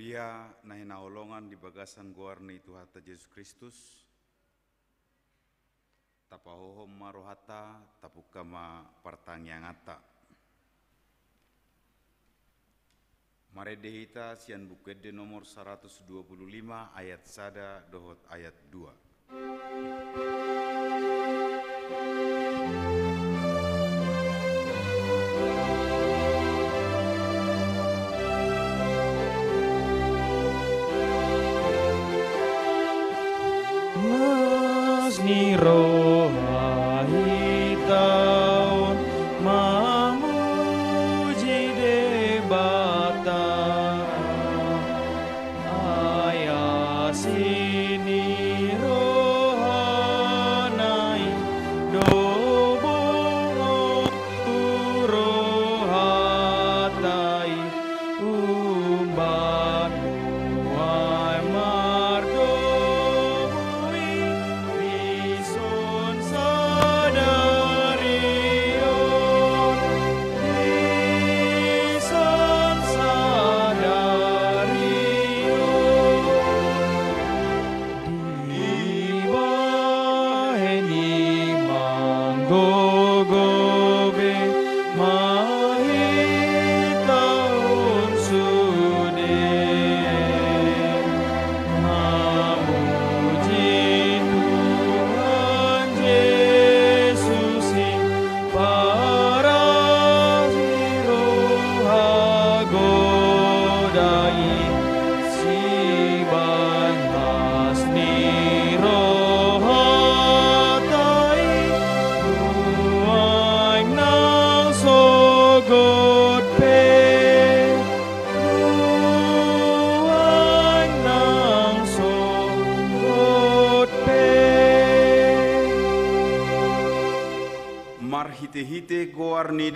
Uria na hinaulongan di bagasan guarni itu hata Yesus Kristus Tapahoho marohata tapukama pertanyangata. Maredehita sian bukede nomor 125 ayat sada dohot ayat 2 Thank you. Niro.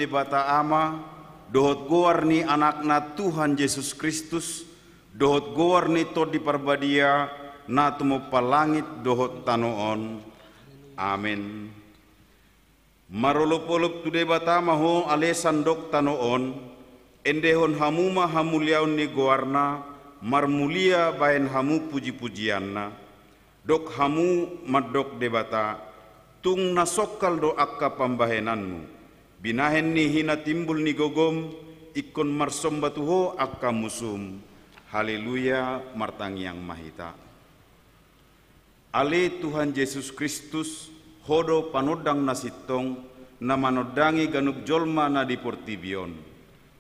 di bata ama dohot goarni anakna Tuhan Yesus Kristus dohot goarni to di parbadia na tumo palangit dohot tanoon amin marolopolop tu bata maho alesan dok tanoon endehon hamuma hamuliaun ni gowarna marmulia baen hamu puji-pujianna dok hamu madok debata tung nasokal do akka pambahenanmu binahen ni hina timbul ni gogom ikon marsombatuho akka musum haleluya martang yang mahita ale Tuhan Yesus Kristus hodo panodang nasitong na manodangi ganuk jolma na di portibion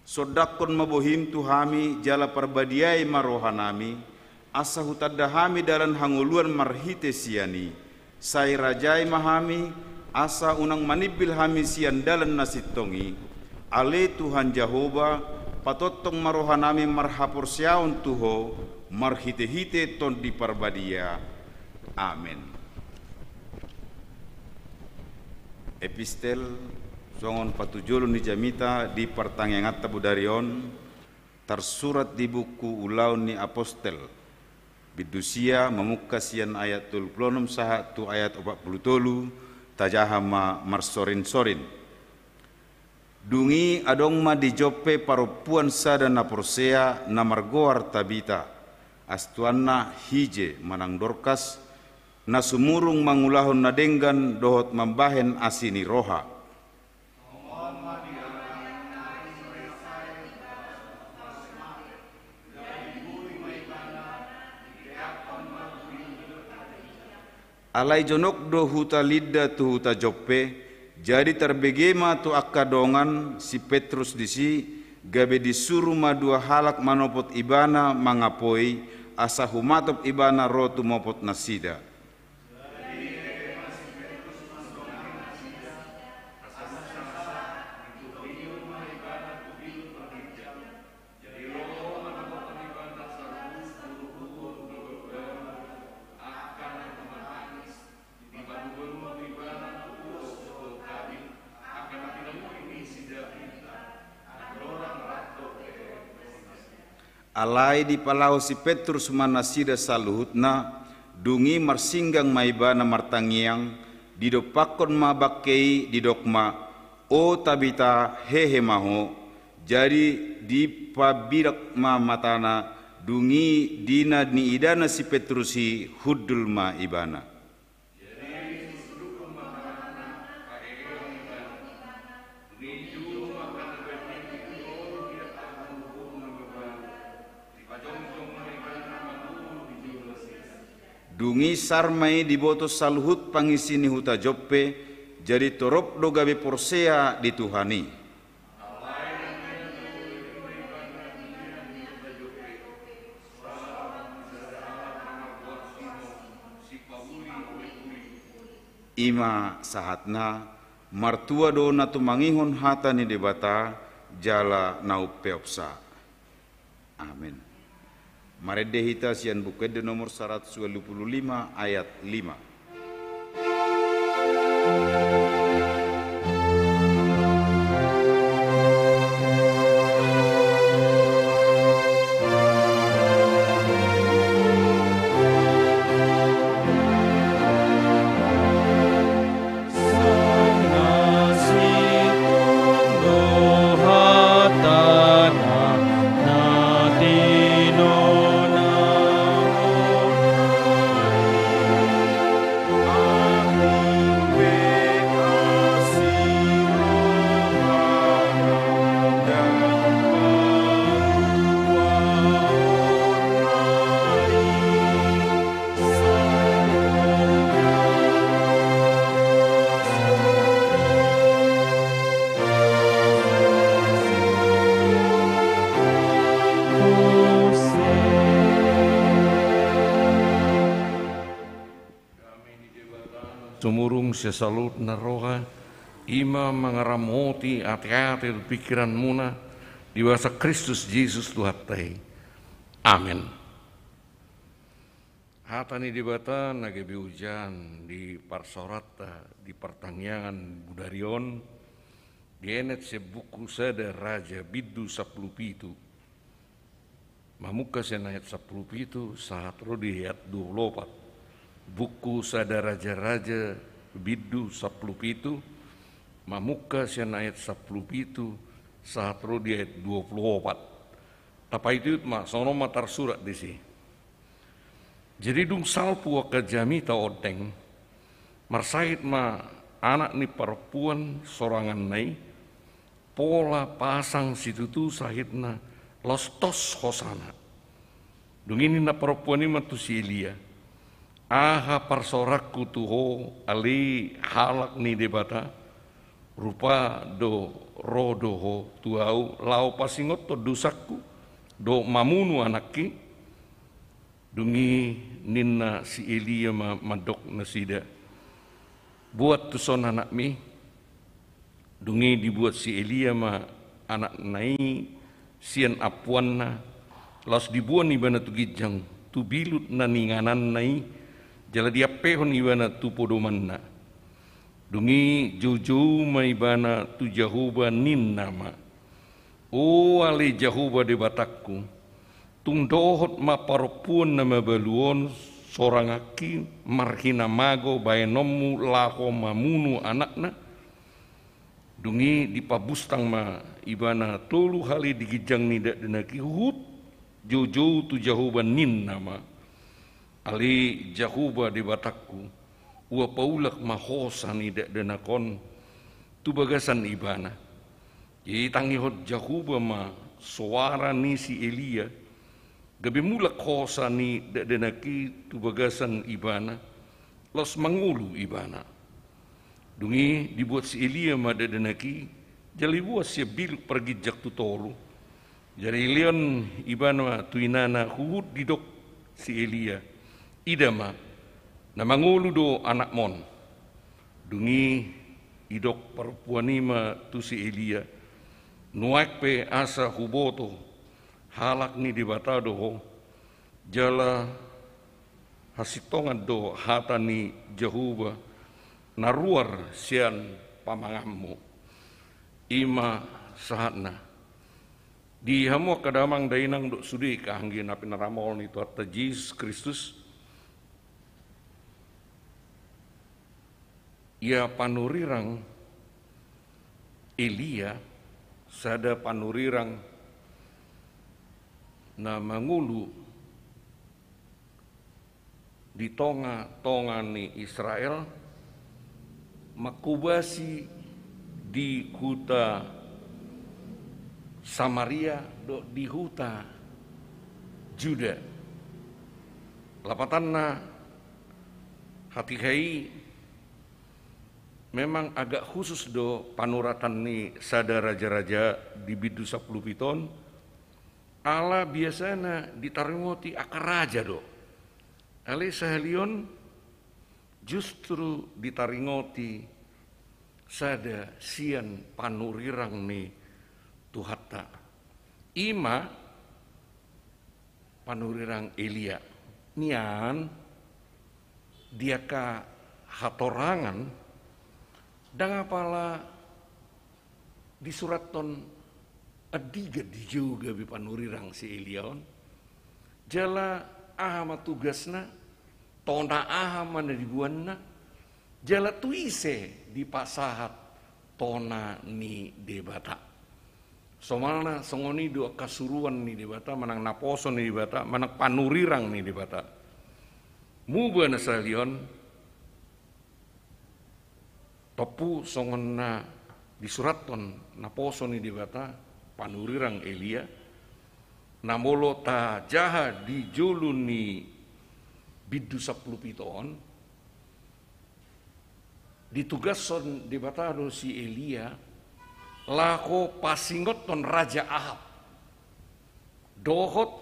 sodakon mabohim tuhami jala parbadiai marohanami asa hami daran hanguluan marhite siani sai rajai mahami asa unang manibil hamisian dalan nasitongi ale Tuhan Jahoba patotong marohanami marhapur siaun tuho marhite-hite ton di parbadia amin epistel songon patujulun ni jamita di pertanyangat tabudarion tersurat di buku ulau ni apostel bidusia memukasian ayat tul plonum sahat tu ayat tolu tajahama marsorin-sorin. Dungi adong ma dijope parupuan sa dan porsea na tabita. Astuana hije manang dorkas na sumurung mangulahon na dohot mambahen asini roha. alai jonok do huta lidda tu huta joppe jadi terbegema tu akadongan si Petrus di si gabe disuruh dua halak manopot ibana mangapoi asa humatop ibana rotu mopot nasida alai di palau si Petrus mana manasida saluhutna dungi marsinggang maibana martangiang didopakon mabakei didokma o tabita hehe maho jadi di pabirak ma matana dungi dina ni idana si Petrusi hudul ma ibana dungi sarmai di boto salhut pangisini huta joppe jadi torop dogabe porsea dituhani ima sahatna martua do natu mangihon hatani debata jala naupeopsa peopsa amin Maredehita sian yang bukede nomor 125 ayat 5. salut na roga ima mangaramoti ati-ati pikiran muna, diwasa Kristus Yesus Tuhatai. Amin. ni dibata nage biujan di parsorata di pertanyaan budarion di enet sa sada raja bidu sepuluh pitu mamuka ayat sepuluh pitu sahat rodi duh lopat buku sada raja-raja Bidu pitu Mamuka sian ayat pitu Sahatro di ayat empat. Tapa itu ma sono matar surat di sini. Jadi dung salpu kejami odeng marsait ma anak ni perempuan sorangan nai, pola pasang situ tu sahitna lostos kosana. Dung ini na perempuan ini matu si Elia, aha parsorak kutuho ali halak ni debata rupa do rodoho tuau lau pasingot to dusaku do mamunu anakki dungi ninna si elia ya ma madok nasida buat tuson anak mi dungi dibuat si elia ya ma anak nai sian apuanna las dibuan ibana tu bilut naninganan nai Jala dia pehon ibana podomanna Dungi juju maibana tu jahuba nin nama. O ale jahuba de batakku. Tung dohot ma parupun nama baluon sorang aki marhina mago bayenomu laho mamunu anakna. Dungi di pabustang ma ibana tolu hali digijang nida denaki hut jojo tu jahuba nin nama ali jahuba di batakku ua paulak mahosani dak denakon tu bagasan ibana Jadi tangihot jahuba ma suara ni si elia gabi mulak ni dak denaki tu bagasan ibana los mengulu ibana dungi dibuat si elia ma dak denaki jali buat si bil pergi jak tu tolu jadi Leon Ibana tuinana huhud didok si Elia idama na do anak mon dungi idok perpuanima tu si Elia pe asa huboto halak ni do ho jala hasitongan do ni jahuba naruar sian pamangammu ima sahatna di hamu kadamang dainang dok sudi kahanggi napi naramol ni tuat Jesus Kristus ia ya, panurirang Elia sada panurirang na mangulu di tonga tongani Israel makubasi di kuta Samaria do di huta Juda lapatanna hati hai memang agak khusus do panuratan ni sada raja-raja di bidu sepuluh piton ala biasana ditarimo akar raja do ale sahelion justru ditaringoti sada sian panurirang ni tuhatta ima panurirang elia nian diaka hatorangan danga pala di surat ton adiga dijuga panurirang si Elion jala ahama tugasna tona ahama na dibuanna jala tuise di pasahat tona ni debata somalna songoni dua kasuruan ni debata manang naposo ni debata manang panurirang ni debata mubana salion topu songonna di suraton poso ni debata panurirang Elia namolo ta jaha dijuluni bidu saplu pitoon ditugason di si Elia lako pasingot ton raja Ahab dohot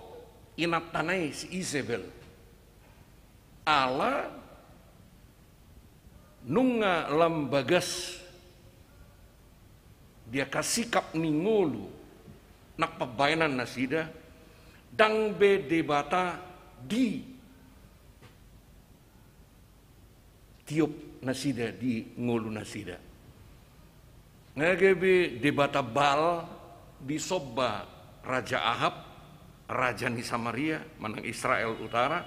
inat tanai si Isabel Allah nunga lambagas dia kasih kasikap ningolu nak pebainan nasida dang be debata di tiup nasida di ngolu nasida ngagebe debata bal di soba raja Ahab raja Nisamaria menang Israel utara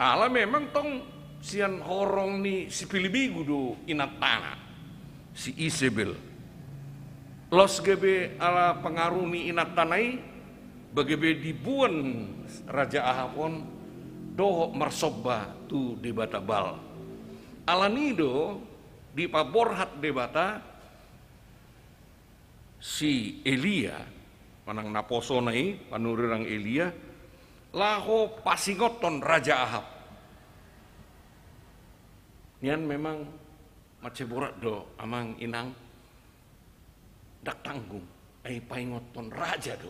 Allah memang tong sian horong ni si pilibigu do inat tanah si Isabel los gebe ala pengaruh ni inat tanai bagebe dibuan raja Ahapon doho marsobba tu debata bal alanido di paborhat debata si Elia panang naposonai panurirang Elia laho pasingoton raja Ahab nian memang macam borak do amang inang dak tanggung ai paingot ngoton raja do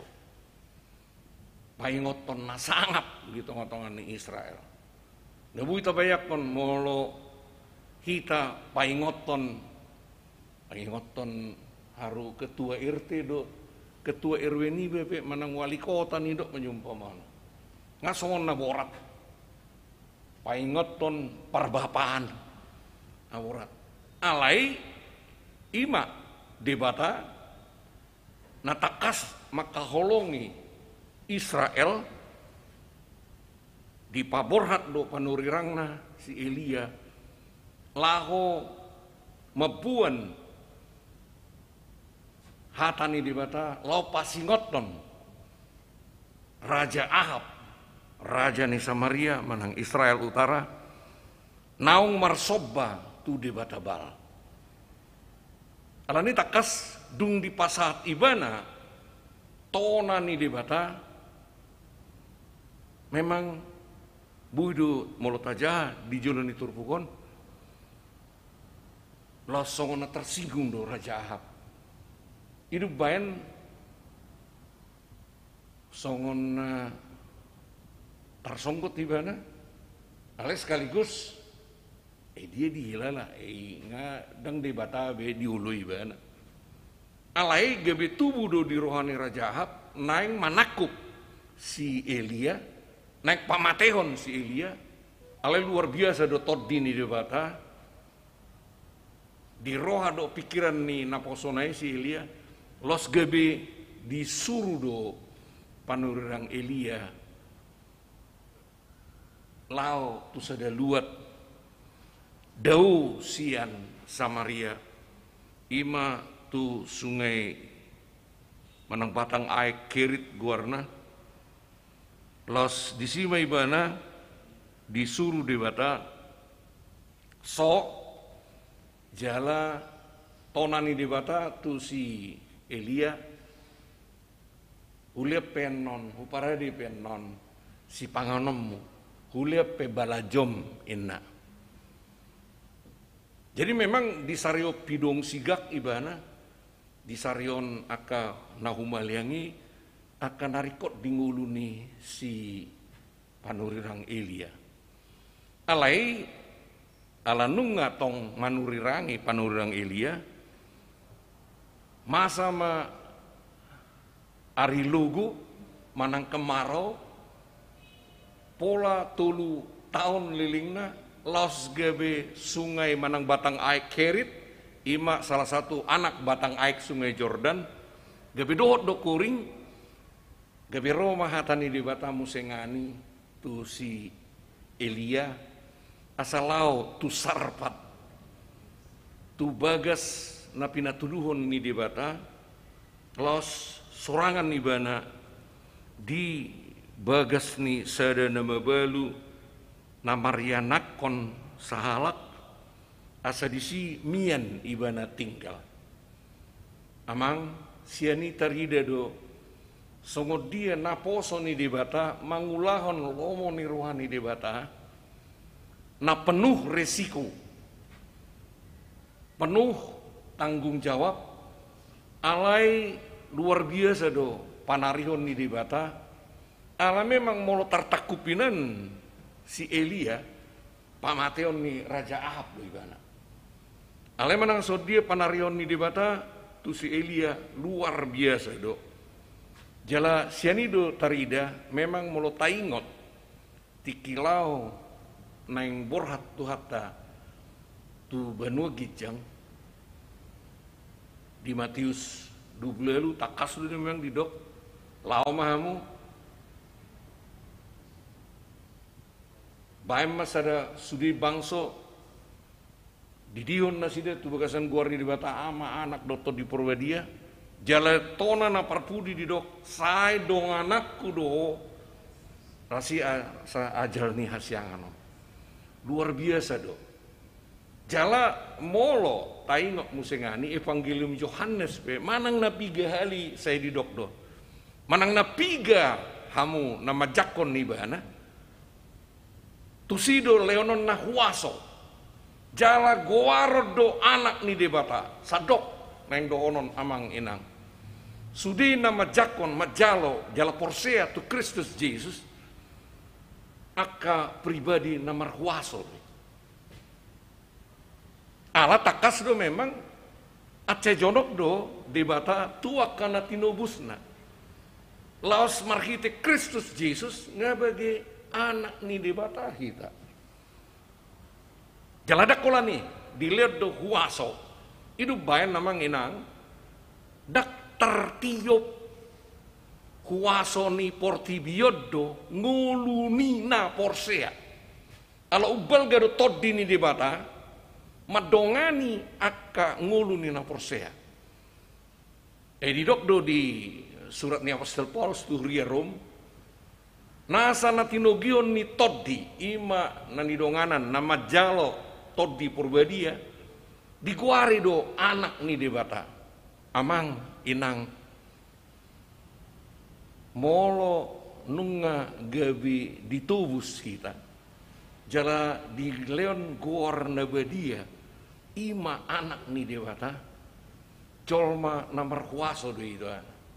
paingot ngoton nasangap gitu ngotongan ni Israel Nabi ita bayak kon molo kita paingot ngoton, paingot ngoton haru ketua RT do ketua RW ni BP menang wali kota ni do menyumpah ngasongon na borat paingot ngoton parbapaan aurat. Alai ima debata natakas maka holongi Israel di paborhat do panurirangna si Elia laho mebuan hatani debata bata lau pasingoton raja Ahab raja Nisa Maria manang Israel utara naung marsobba tudeba tabal. Alani takas dung di pasat ibana tonani debata memang budu mulut aja di jalan itu pukon losongona tersinggung do raja Ahab. hidup bayan songona tersongkut ibana, mana, sekaligus eh dia dihilala e eh, nga dang di batabe ulu ibana alai gebe tubuh do di rohani raja Ahab naik manakup si Elia naik pamatehon si Elia alai luar biasa do todini di bata di roha do pikiran ni naposonai si Elia los gebe disuruh do panurang Elia lau tu sada luat Dau Sian Samaria Ima tu sungai Manang patang aek kerit guarna Los disima ibana Disuruh debata So Jala Tonani debata tu si Elia hulia penon huparadi di penon Si panganommu hulia pebalajom inna jadi memang di Sario Pidong Sigak Ibana, di Sarion Aka Nahumaliangi, akan narikot dinguluni si panurirang Elia. Alai nunga tong manurirangi panurirang Elia, masa ma ari lugu manang kemarau pola tulu tahun lilingna los gebe sungai manang batang aik kerit ima salah satu anak batang aik sungai Jordan gebe dohot do kuring gebe roma hatani di batamu sengani tu si Elia asalau tu sarpat tu bagas napina tuduhon ni di bata los sorangan ibana di bagas ni nama balu namarianak kon sahalak asa disi mian ibana tinggal amang siani tarida do songo dia naposo ni debata mangulahon lomo ni rohani debata na penuh resiko penuh tanggung jawab alai luar biasa do panarihon ni debata ala memang molo tartakupinan si Elia, Pak Mateon ni Raja Ahab loh ibana. Ale menang so dia panarion ni dibata tu si Elia luar biasa dok. Jala sianido tarida memang molo taingot tikilau neng borhat tu hatta tu benua gijang di Matius dua lalu takas memang di dok lau mahamu mas ada sudi bangso didion tu bekasan guarni di bata ama anak doktor di Purwadia tona na parpudi di dok sai dong anakku do rasi sa ajar ni hasiangan luar biasa do jala molo taingok musengani evangelium Yohanes pe manang na piga hali saya di dok do manang na piga hamu nama jakon nih bahana Tusido leonon nahuaso. Jala goardo anak ni debata. Sadok neng doonon amang inang. nama Jakon, majalo jala porsea tu Kristus Yesus, Aka pribadi nama huaso. Ala takas do memang Aceh jonok do debata tua kana tinobusna. Laos marhite Kristus Yesus ngabagi anak nih dibatahi tak jaladak kola nih dilihat do huaso itu bayan nama nginang dak tertiup huaso ni portibiodo ngulunina porsea kalau ubal gado todi ni dibata madongani akka ngulunina porsea eh dok do di surat suratnya Apostel Paulus ria Rom Nasa natinogion ni toddi ima nanidonganan nama jalo toddi purbadia diguari do anak ni debata amang inang molo nunga gabi ditubus kita jala di leon guar nabadia ima anak ni debata, colma namar kuaso do itu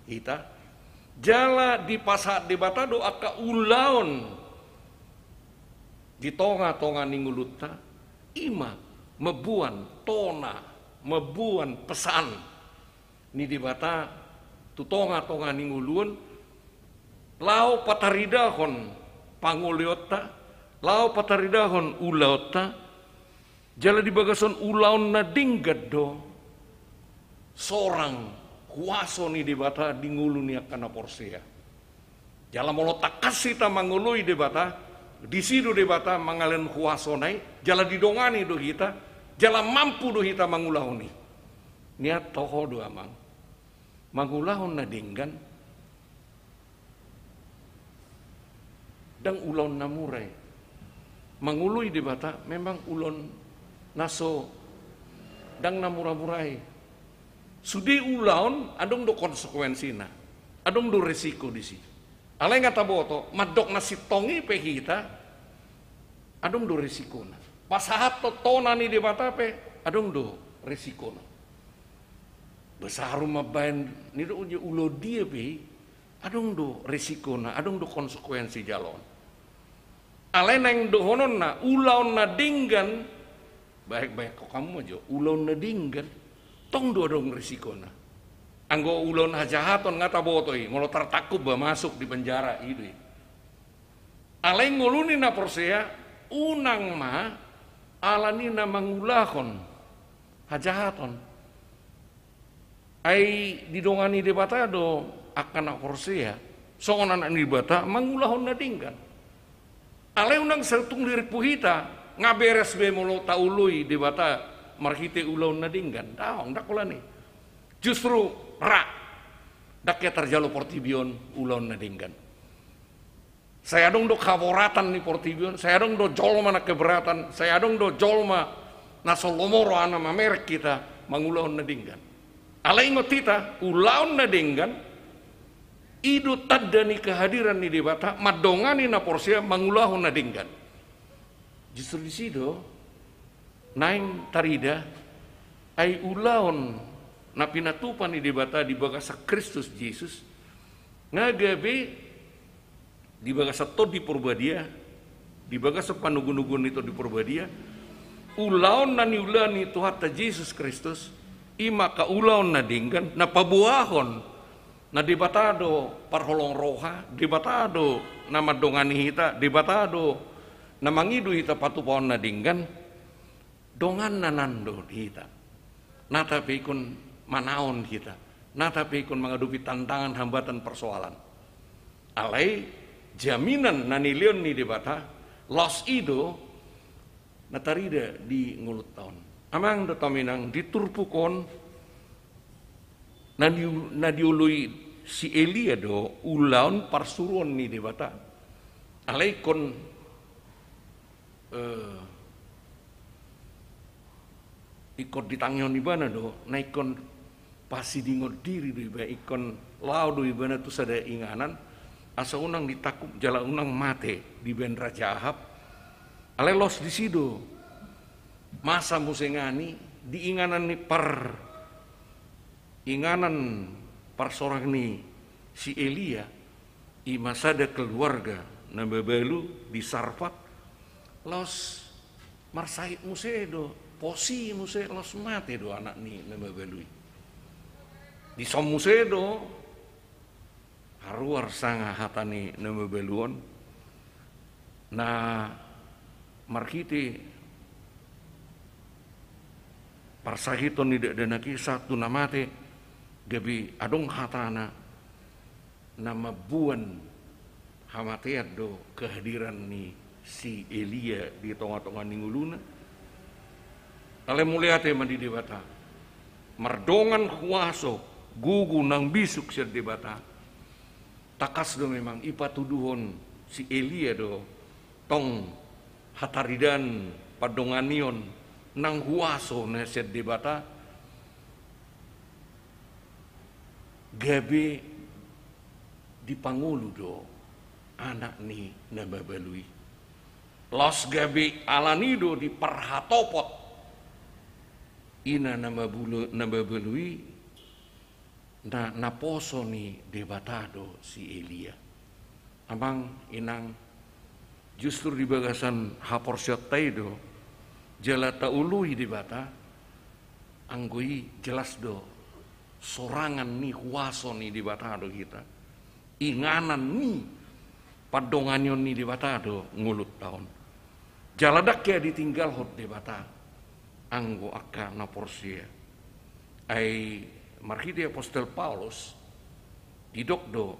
kita jala di pasar di batado aka ulaon di tonga-tonga ningguluta ima mebuan tona mebuan pesan ni di bata tu tonga-tonga ningulun lau pataridahon panguliota lau pataridahon ulaota jala di bagason ulaon na gedo sorang kuasoni debata di ni akan porsia. Jalan tak kasih mangului debata, di situ debata mangalen nai, jalan didongani do kita, jalan mampu do kita ni. Niat toho do amang, mangulahon nadenggan, dan ulon namurai. Mangului debata memang ulon naso, dan namura-murai Sudi ulaun adung do na adung do resiko di sini. Alay nga taboto, madok nasi tongi pe kita, do resiko na. Pasahat to tona ni di mata pe, adong do resiko na. Besar mabayan ni do uji ulo dia pe, adung do resiko na, adung do konsekuensi jalon. neng do honon na, ulaun na dinggan, baik-baik kok kamu aja, ulaun na dinggan, tong dorong risikona anggo ulon hajahaton ngata botoi ngolo tertakub bah masuk di penjara itu aleng nguluni na persea unang ma alanina mangulahon hajahaton ai didongani de batado akan porsea Songon anak ni bata mangulahon nadingkan ale unang sertung lirik puhita ngaberes be molo taului debata marhite ulau nadinggan daong dak kula ni justru ra dakya terjalo portibion ulau nadinggan saya dong do kavoratan ni portibion saya dong do jolma na keberatan saya dong do jolma na solomoro ana mamer kita mangulau nadinggan alai tita ulau nadinggan idu tadani kehadiran ni debata madongani na porsia mangulahon na dinggan justru di situ naing tarida ai ulaon na pinatupan ni dibata di bagasa Kristus Yesus, ngagabe di bagasa to di purbadia di bagasa panugunugun itu di purbadia ulaon na ulani ni ta Jesus Kristus ima ka ulaon na dinggan na pabuahon na dibatado parholong roha dibatado na madongani hita dibatado na mangidu hita patupon na dinggan dongan nanando kita. nata ikun manaon kita. nata ikun mengadupi tantangan hambatan persoalan. Alai jaminan nanilion ni debata los ido natarida di ngulut tahun. Amang detaminang diturpukon nadiului si Elia ya do ulaun parsuruan ni debata. Alai kon eh, ikon ditangion ibana do na ikon pasi dingo diri do iba ikon lau do ibana tu sada inganan asa unang ditakup jala unang mate di ben raja ahab ale los di sido masa musengani di inganan ni per inganan par sorang ni si Elia i masa keluarga nambah balu di Sarfat los marsai musedo posi muse los mate do anak ni memebelui di som muse do haruar sanga hatani nembeluon. na markite parsahiton ni dana satu nama te, gabi adong hatana nama buan hamatiat do kehadiran ni si Elia di tonga-tonga ninguluna Ale mulia te mandi di bata. Merdongan kuaso gugu nang bisuk sir di bata. Takas do memang ipatuduhon si Elia do tong hataridan padonganion nang huaso neset di bata gabe di do anak ni nababalui los gabe alanido di perhatopot ina bulu nama belui, na poso ni debatado si Elia. Amang inang justru di bagasan hapor do jala jelata ului debata. anggui jelas do sorangan ni huaso ni debatado do kita inganan ni padonganyon ni debatado do ngulut tahun jaladak ya ditinggal hot debatado anggo na porsia ai marhidi apostel Paulus didokdo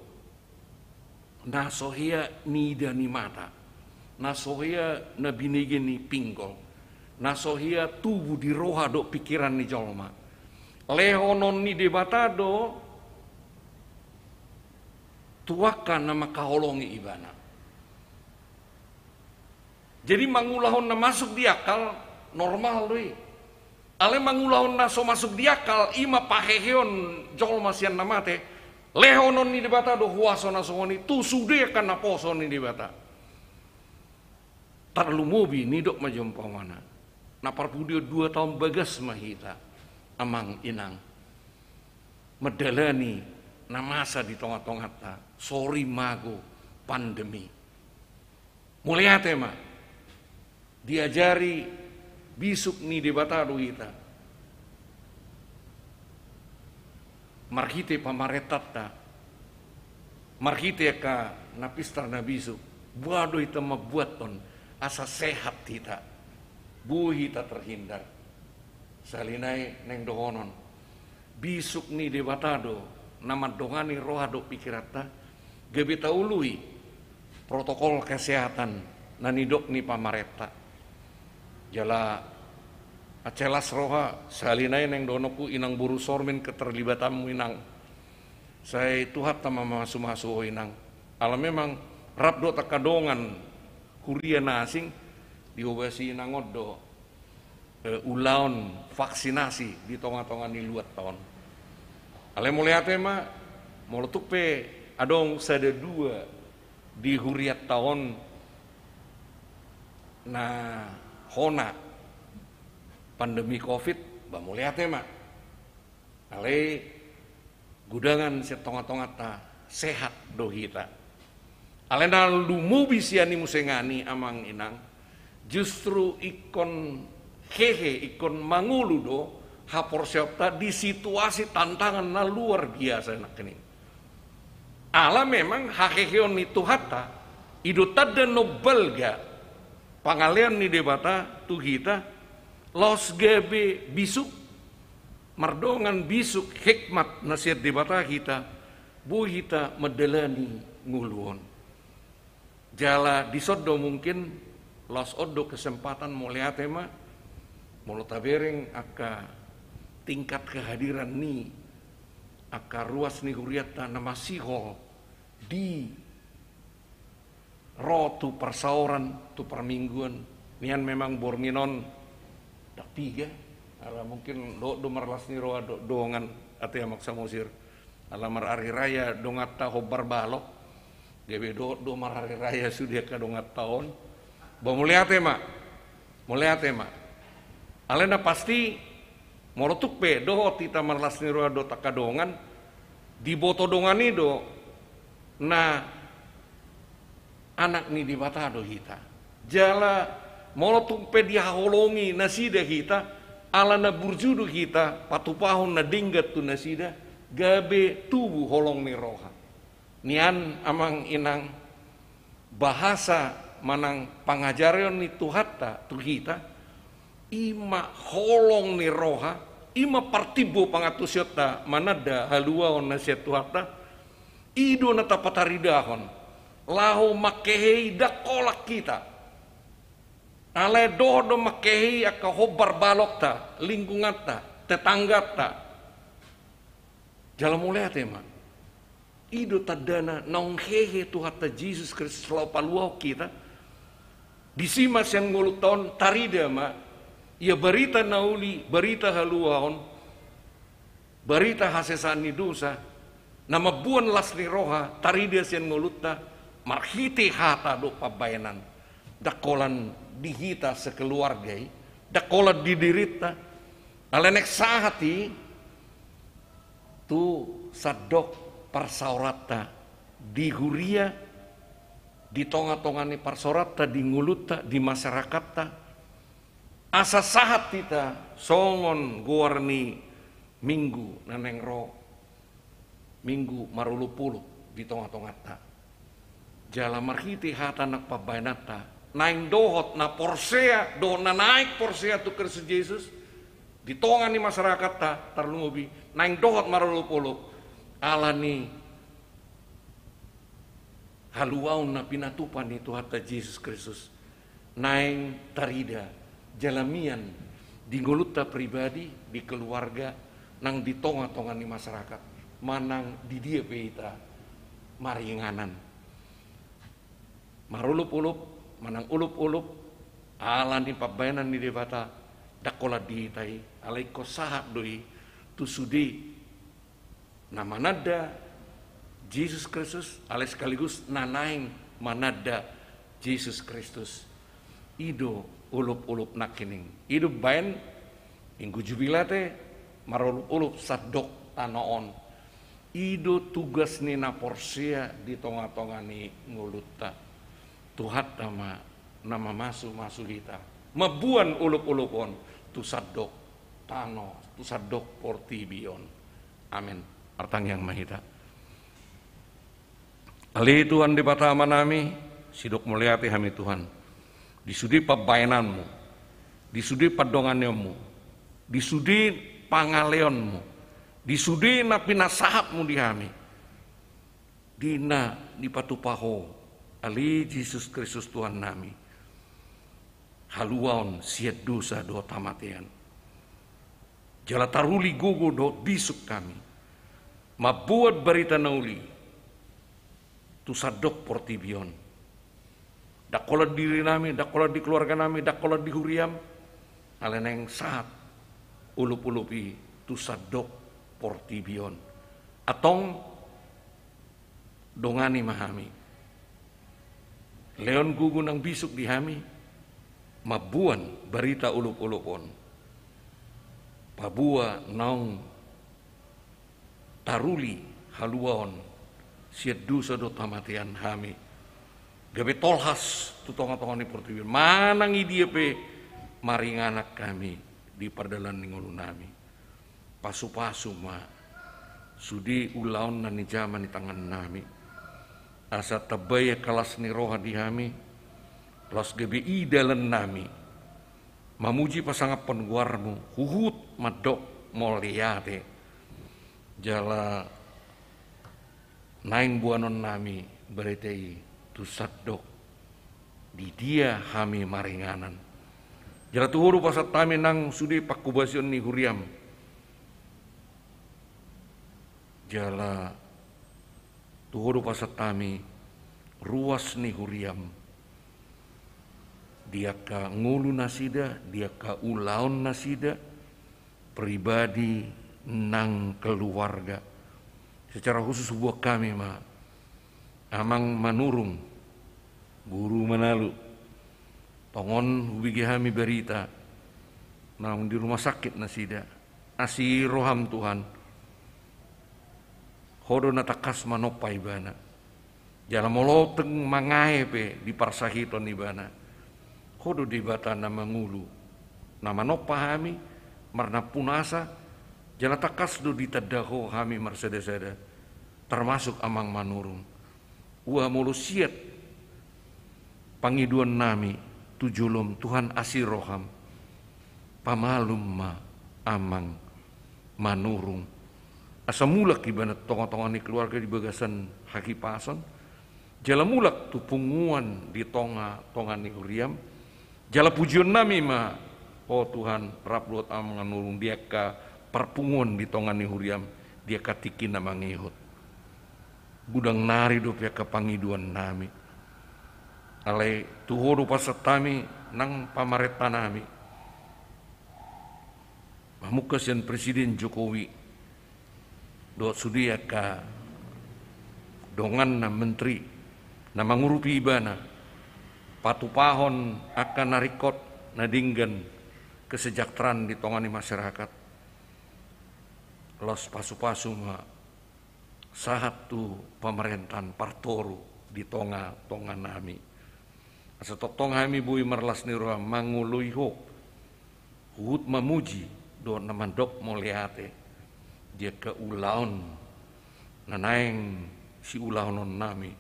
sohia ni dani mata sohia na ni pinggol sohia tubuh di roha do pikiran ni jolma lehonon ni debatado tuakan nama kaholongi ibana jadi mangulahon na masuk di akal normal loh ale na so masuk diakal ima paheheon jol masian teh lehonon ni debata do huasona songoni kan na poson ni mobi tarlumubi dok majompongan na parpudio dua tahun bagas mahita amang inang medelani namasa di tonga-tongata sori mago pandemi mulia tema diajari Bisuk ni debataru ita. Marhite pamaretatta. markite ka napistar na bisuk. Buado ita mabuat ton. Asa sehat kita. Buhi kita terhindar. Salinai neng dohonon. Bisuk ni debatado. Nama dongani rohado pikirata. Gebita ului. Protokol kesehatan. Nanidok ni pamareta jala acelas roha salinai neng donoku inang buru sormin keterlibatanmu inang saya tuhat tama masu masu inang ala memang rabdo takadongan kuria nasing diobasi do e, ulaon vaksinasi di tonga-tonga ni luat tahun ale mulia tema molotuk pe adong sada dua di huriat tahun nah hona pandemi covid Mbak mulia teh ya, mah ale gudangan si tonga tonga ta sehat dohita alena lumu bisiani musengani amang inang justru ikon hehe ikon mangulu do, hapor siapta di situasi tantangan na luar biasa nak ini. Ala memang hakeheon itu hatta idu Nobel gak pangalian ni debata kita los gebe bisuk merdongan bisuk hikmat nasihat debata kita bu kita medelani nguluon jala disodo mungkin los odo kesempatan mau lihat tema mau tabering aka tingkat kehadiran ni aka ruas ni huriata nama sihol di roh tu persauran tu permingguan nian memang borminon tapi tiga. ala mungkin do do marlas ni roa do atau yang maksa musir ala mar hari raya ngata hobar balok gebe do do mar hari raya sudah ka dongat taon bo mulia tema mulia tema alena pasti morotuk pe do tita marlas ni roa do takadongan di boto dongani do Nah anak ni di mata do kita. Jala molo tumpe dia holongi nasida kita, ala na burjudu kita, patupahun na dinggat tu nasida, gabe tubuh holong ni roha. Nian amang inang bahasa manang pangajaran ni tuhata tu kita, ima holong ni roha, ima partibu pangatusyota manada halua on nasiat tuhata ido na tapatarida Lahu makehi da kolak kita. Ale doh makehi aka hobar balok ta, lingkungan ta, tetangga ta. Jalan mulia tema. Ido tadana nonghehe Tuhan ta Jesus Kristus lau paluau kita. Disimas yang nguluton tarida ma. Ya berita nauli, berita haluaon, berita hasesani dosa, nama buan lasni roha, tarida sian ta marhiti hata do pabainan dakolan dihita sekeluarga dakolan didirita alenek sahati tu sadok parsaurata di huria di tonga-tongani parsaurata di nguluta di masyarakat asa sahat kita songon guarni minggu naneng ro minggu marulupulu di tonga-tongata jala marhiti hata nak pabainata naing dohot na porsea do na naik porsea tu kerse Jesus di ni masyarakat ta tarlungobi naing dohot marolopolo ala ni haluau na pinatupan itu hata Jesus Kristus naing tarida jalamian di ngoluta pribadi di keluarga nang di tongan ni masyarakat manang di dia peita maringanan marulup-ulup, manang ulup-ulup, alani pabayanan ni debata, dakola diitai, alaiko sahat doi, tusudi, nama nada, Jesus Kristus, alai sekaligus nanaing manada Jesus Kristus. Ido ulup-ulup nakining. Ido bayan, minggu jubilate, teh, marulup-ulup sadok tanoon. Ido tugas nina porsia di tonga-tonga ni ngulutak. Tuhat nama nama masu kita mebuan uluk-ulukon tusadok tano tusadok portibion. Amin. Artang yang mahita. Ali Tuhan di pataman nami, sidok muliati hami Tuhan. Disudi pabainanmu, disudi padonganmu, disudi pangaleonmu, disudi napi nasahatmu di hami. Dina di patupaho ali Yesus Kristus Tuhan nami. Haluan siat dosa do tamatian, Jala taruli gogo do bisuk kami. ma buat berita nauli. Tusadok portibion. Dakola diri nami, dakola di keluarga nami, dakola di huriam. Aleneng saat ulup-ulupi tusadok portibion. Atong dongani mahami Leon gugunang bisuk dihami, mabuan berita ulup-ulupon. Pabua naung taruli haluaon siadu sedot tamatian hami. Gabe tolhas tutonga-tonga ni portiwil. Manang dia pe maringanak kami di perdalan ningolunami, nami. Pasu-pasu ma sudi ulaon nani jaman di tangan nami asa tabaya kalas ni roha dihami los GBI dalam nami mamuji pasangap penguarmu huhut madok moliate jala naing buanon nami beretei sadok di dia hami maringanan jala tuhuru pasat tami nang sudi pakubasion ni huriam jala Tuhuru pasatami ruas ni huriam. Dia ka ngulu nasida, dia ka ulaun nasida, pribadi nang keluarga. Secara khusus buah kami ma, amang manurung, guru manalu, tongon hubigi kami berita, namun di rumah sakit nasida, asih roham Tuhan, Hodo na takas manopa ibana. Jala moloteng mangae pe di parsahiton ibana. Hodo di bata na mangulu. Nama nopa hami marna punasa. Jala takas do di tadaho hami mercedes Termasuk amang manurung. Ua molusiat pangiduan nami tujulum Tuhan asiroham pamalum ma amang manurung asa mulak di mana tonga-tonga ni keluarga di bagasan haki pasan jala mulak tu punguan di tonga tonga ni uriam jala pujian nami ma oh Tuhan rapluat amangan nurung dia ka perpunguan di tonga ni uriam dia katiki nama ngihut gudang nari dope ya ka pangiduan nami alai tuhuru pasetami nang pamaretanami Mamukas yang Presiden Jokowi do sudiaka dongan na menteri na mangurupi ibana patu pahon akan narikot dinggan kesejahteraan di tongani masyarakat los pasu-pasu ma sahat tu pemerintahan partoru di tonga tonga nami asetok tong hami bui merlas nirwa mangului hut mamuji do namandok moliate dia ke ulaun nanaeng si non nami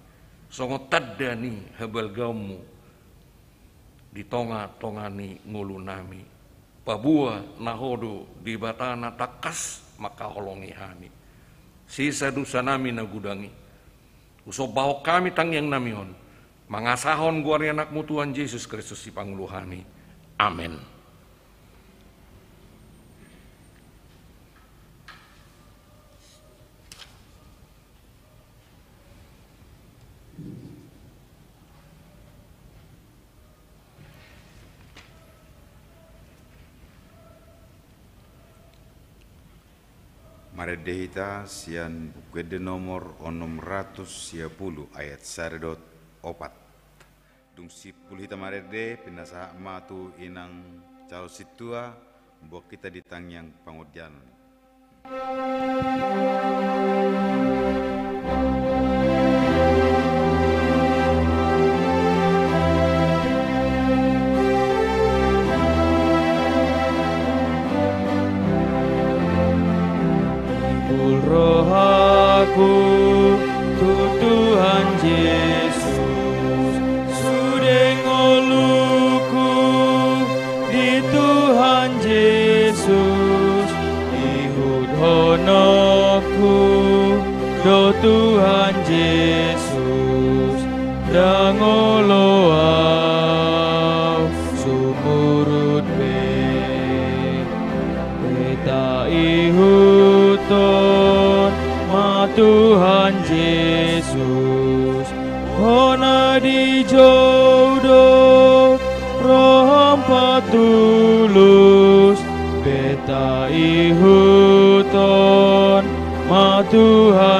songo tadani hebel gamu di tonga tongani ngulu nami pabua nahodo di batana takas maka holongi hani sisa dusa nami nagudangi usop kami tang yang nami on mangasahon guari anakmu Tuhan Yesus Kristus si pangluhani amin Maredeita sian bukede nomor onom ratus puluh ayat saredot opat. Dung sipul hita marede pindah matu inang cal situa buat kita ditang yang pangodian. Thank you. Kul rohaku, tu Tuhan Yesus. Tuhan Yesus Hona di jodoh Roh tulus Beta ihuton Ma Tuhan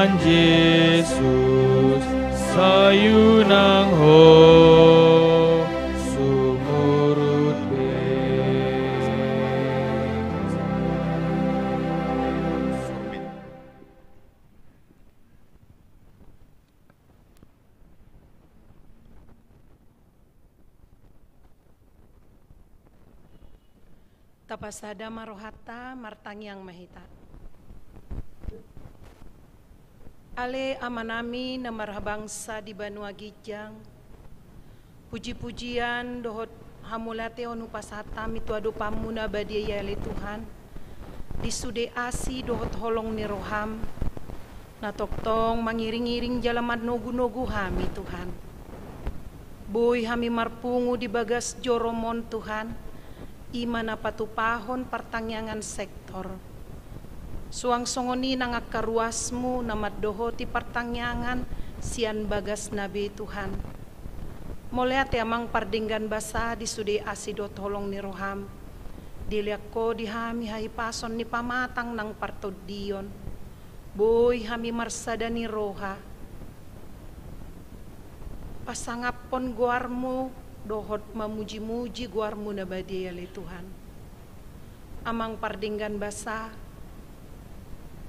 Martangyang Mahita. Ale amanami namar habangsa di Banua Gijang. Puji-pujian dohot hamulate onu pasata mituado pamuna badia yale Tuhan. Disude asi dohot holong niroham. Natoktong mangiring-iring jalamat nogu-nogu hami Tuhan. Boy hami marpungu di bagas joromon Tuhan. Tuhan imana patupahon pertangyangan sektor. Suang songoni nangakaruasmu namat doho ti pertangyangan sian bagas nabi Tuhan. Moleat amang pardinggan basa di sudi asido tolong ni roham. Diliak ko dihami hai pason ni pamatang nang partodion. Boy hami ni roha. Pasangap pon guarmu dohot memuji muji guarmuna badia ya le Tuhan. Amang pardinggan basah.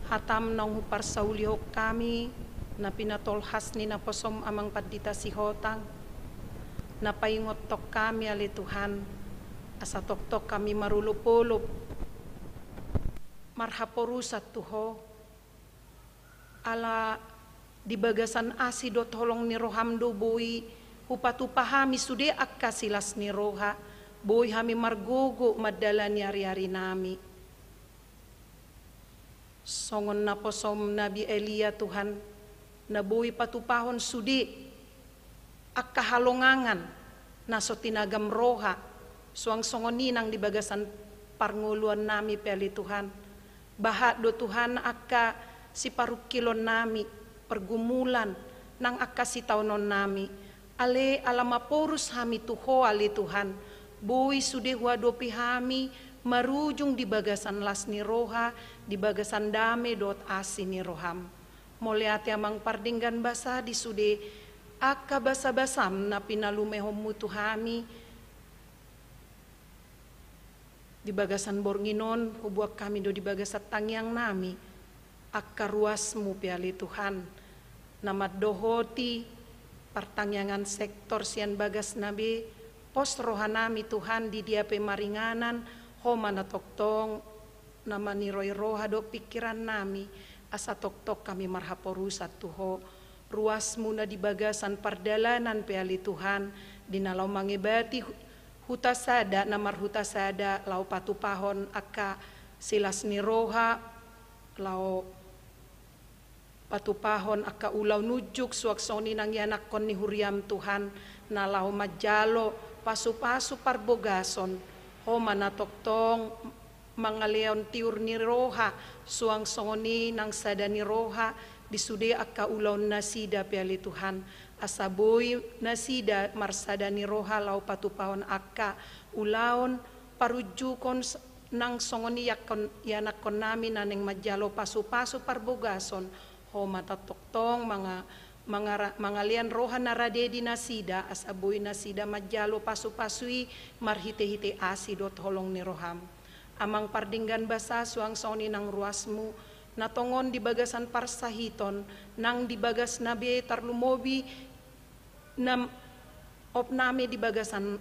hatam nong hupar saulio kami, na pinatolhas ni na posom amang padita si hotang, na paingot tok kami ale ya Tuhan, asa tok-tok kami marulupulup, Marhaporusa tuho, ala dibagasan bagasan holong tolong ni roham hupatu pahami sude akka ni roha boy hami margogo madalani ari-ari nami songon na posom nabi Elia Tuhan na boy patupahon sudi akka halongangan so tinagam roha suang songon ni di bagasan parnguluan nami peli Tuhan bahat do Tuhan akka si parukilon nami pergumulan nang akka si taunon nami ale alamaporus hami tuho ale Tuhan. Boi sude huadopi dopi hami marujung di bagasan lasni roha, di bagasan dame dot asini roham. Moleati amang pardinggan basa di sude akka basa basam na pinalume homutu tuhami, Di bagasan borginon hubuak kami do di bagasan tangiang nami. Akka ruasmu piali Tuhan. nama dohoti pertanyangan sektor sian bagas nabi pos rohanami Tuhan di dia pemaringanan tok toktong nama niroi roha do pikiran nami asa tok-tok kami satu ho ruas muna di bagasan perdalanan peali Tuhan di lau mangebati sada namar sada lau patu pahon aka silas niroha lau patupahon akka ulaw nujuk soni nang yanak kon ni huriam Tuhan nalaw majalo pasu-pasu parbogason homa natoktong mga leon tiur ni roha suang soni nang sada ni roha disude akka ulaw nasida piali Tuhan asaboy nasida marsada ni roha lau patupahon akka ulaon parujukon nang songoni yakon yanakon ya namin naneng majalo pasu-pasu parbogason ho matatoktong mga mga mangalian roha na rade nasida as aboy nasida madyalo pasu-pasui marhite-hite asidot holong ni roham. Amang pardinggan basa suang soni ng ruasmu natongon di bagasan parsahiton nang di bagas nabi tarlumobi nam opname di bagasan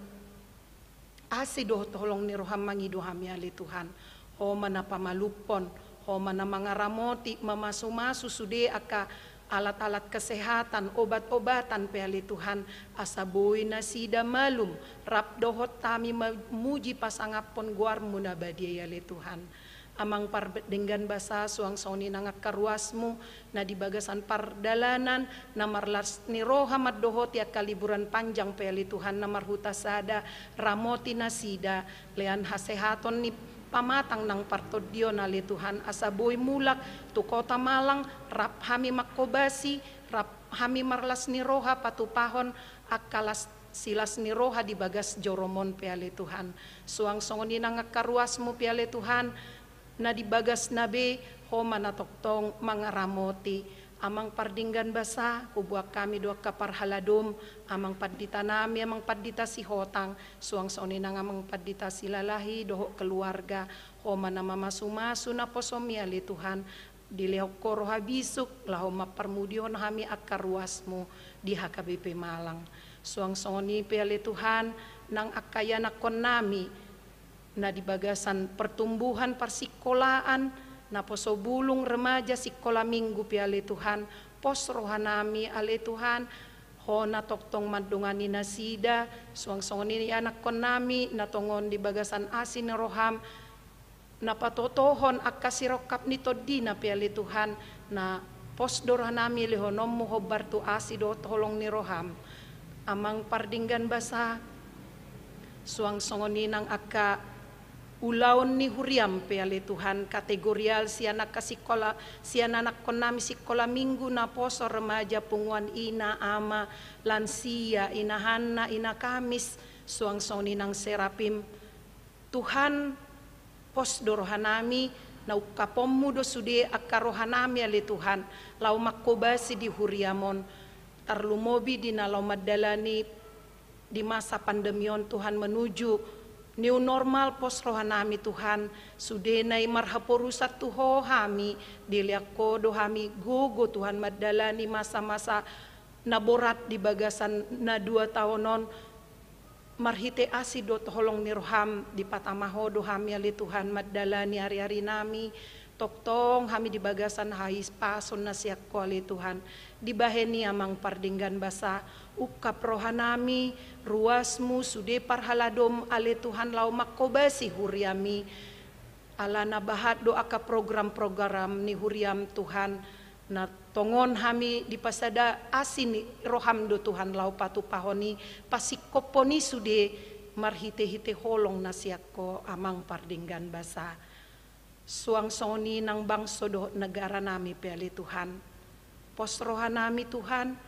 asidot tolong ni roham mangiduhami ali ya Tuhan. O manapamalupon ho mana mangaramo ti mamasuma susude aka alat-alat kesehatan, obat-obatan pihali Tuhan asaboi nasida malum rap dohot tami muji pon guar munabadia yale Tuhan amang par dengan basa suang sauni nangak karuasmu na di bagasan par na marlas ni roha dohot tiak ya kaliburan panjang peli Tuhan marhuta sada ramoti nasida lean hasehaton ni pamatang ng partodyo na lituhan asaboy mulak, tukota malang, rap hami makobasi, rap hami marlas ni roha patupahon, akalas silas ni roha di bagas joromon piale Tuhan. Suang songonin nang ngakaruas mo piale Tuhan, na di bagas nabe, homa na mga ramoti amang pardinggan basa kubuak kami dua kapar haladum. amang padita nami amang padita si hotang suang soni nang amang padita si lalahi dohok keluarga homa nama masuma suna posomiali Tuhan dilehok koroha bisuk lahoma permudion hami akaruasmu di HKBP Malang suang soni pele Tuhan nang akaya nakon nami na di bagasan pertumbuhan persikolaan na poso bulung remaja sikola minggu piale Tuhan, pos rohanami ale Tuhan, ho na toktong mandungan nasida, suang songon ni anak konami, natongon di bagasan asin roham, napatotohon akasirokap nito di na piale Tuhan, na pos dorhanami lihonom mo hobar tu asido tolong ni roham, amang pardinggan basa, suang songon ni nang akak ulaon ni huriam pe ale Tuhan kategorial si anak kasikola si anak konami si kola minggu na poso remaja punguan ina ama lansia ina hanna ina kamis suang soni nang serapim Tuhan pos dorohanami na ukapommu do sude akarohanami ale Tuhan lau makobasi di huriamon tarlumobi di nalau madalani di masa pandemion Tuhan menuju New normal pos rohanami Tuhan, sudenai marhaporusat tuho hami, diliako dohami gogo Tuhan madalani masa-masa naborat di bagasan na dua tahunon, marhite asido tolong nirham di patamaho do ali Tuhan madalani hari-hari nami, toktong hami di bagasan hais pason nasiak kuali Tuhan, di baheni amang pardinggan basa, Uka rohanami, ruasmu sude parhaladom ale Tuhan lau makobasi huriami. Alana bahat doa ka program-program ni huriam Tuhan na tongon hami di pasada asin roham do Tuhan lau patu pahoni pasikoponi sude marhite-hite holong nasiako amang pardinggan basa. Suang soni nang bangso do negara nami pele Tuhan. Pos rohanami Tuhan,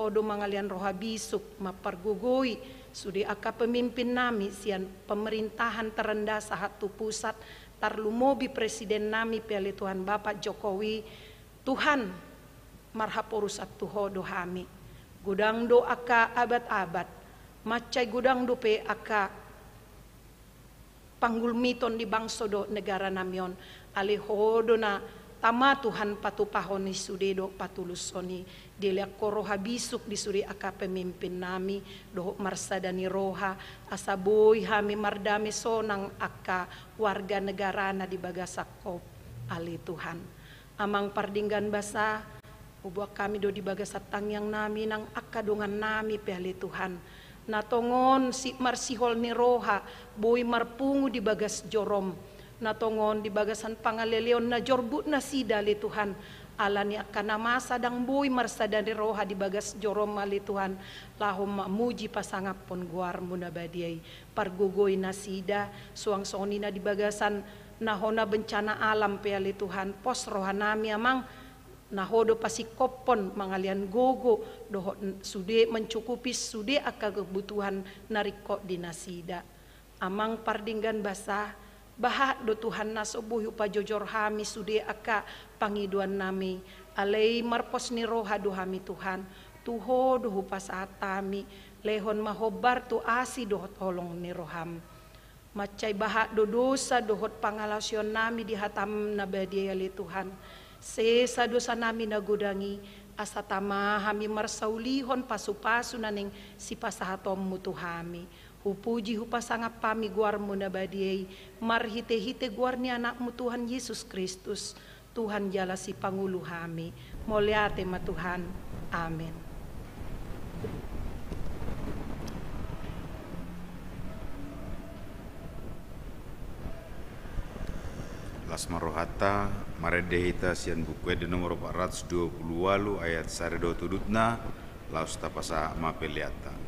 hodo mangalian roha bisuk mapargugoi sudi aka pemimpin nami sian pemerintahan terendah sahatu pusat tarlumobi presiden nami pele Tuhan Bapak Jokowi Tuhan marhapurusat tuhodo hami gudang do aka abad-abad macai gudang pe aka panggul miton di bangso do negara namion na tama Tuhan patupahoni sudedo patulusoni dele koroha bisuk suri aka pemimpin nami doho marsadani roha asaboi hami mardami sonang aka warga negara di bagasakop ali Tuhan amang pardinggan basa ubua kami do di bagasatang yang nami nang aka dongan nami pehali Tuhan natongon si marsihol ni roha boi marpungu di bagas jorom natongon di bagasan pangaleleon na jorbut na sida sidali Tuhan akana masa sadang bui marsadani roha di bagas jorom mali Tuhan lahum muji pasangap pon guar munabadiai pargugoi nasida suang sonina di bagasan nahona bencana alam peali Tuhan pos rohanami amang nahodo pasi kopon mangalian gogo doho sude mencukupi sude akan kebutuhan narikok di nasida amang pardinggan basah bahat do Tuhan nas obuh upa jojor hami sude aka pangiduan nami alei marpos ni roha do hami Tuhan tuho do hupas atami lehon mahobar tu asi do tolong ni roham macai bahat do dosa dohot pangalasion nami di hatam nabadia le Tuhan sesa dosa nami nagudangi asatama hami marsaulihon pasu-pasu naning sipasahatommu tuhami Upuji hupasanga pami guarmuna badiei, marhite hite guarni anakmu Tuhan Yesus Kristus, Tuhan jala si pangulu kami, moleate ma Tuhan, amin. Lasma rohata, maredehita sian bukwe di nomor 420 ayat saredo tudutna, laus tapasa mapeliata.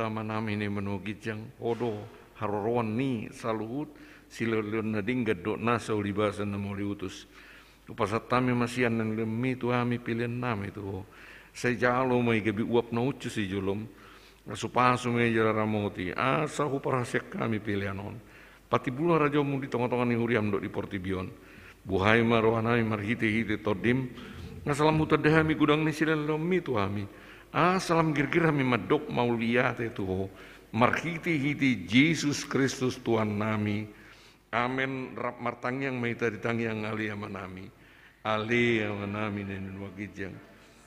manam ini menugijang odo haroron ni saluhut silulun nading gadok nasa ulibasan namo liutus upasat tami masian nan lemi tuami pilihan nam itu jalo mai gabi uap naucu si julum supasu mai ramoti asa huparasek kami pilihanon pati bulu raja mudi tongotongan ni huriam dok di portibion buhai marohanami marhite hite todim ngasalam hutadahami gudang ni silan lemi tuami asalam mau lihat mauliyate tuho marhiti hiti Yesus Kristus Tuhan nami Amin rap martang yang maita ditang yang ali nami. ali nami dan wakijang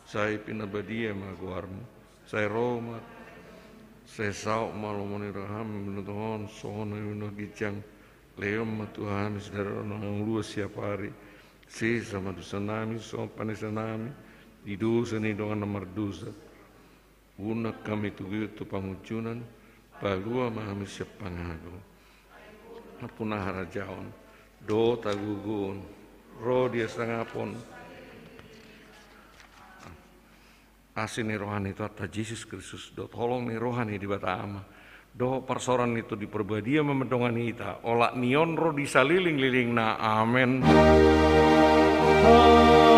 saya pinabadia guarmu saya roma. saya sauk moni raham menutuhon sohono yuno gijang leom matuhami saudara orang luas siapa hari si sama dosa nami so panesanami di dosa ni dengan nomor dosa una kami tugu tu pangucunan palua mahami sepangado apuna harajaon do tagugun ro dia sangapon asini rohani itu atas Yesus Kristus do tolong nih rohani di bata ama do persoran itu di perbadia memendongan kita olak nion ro disaliling liling na amin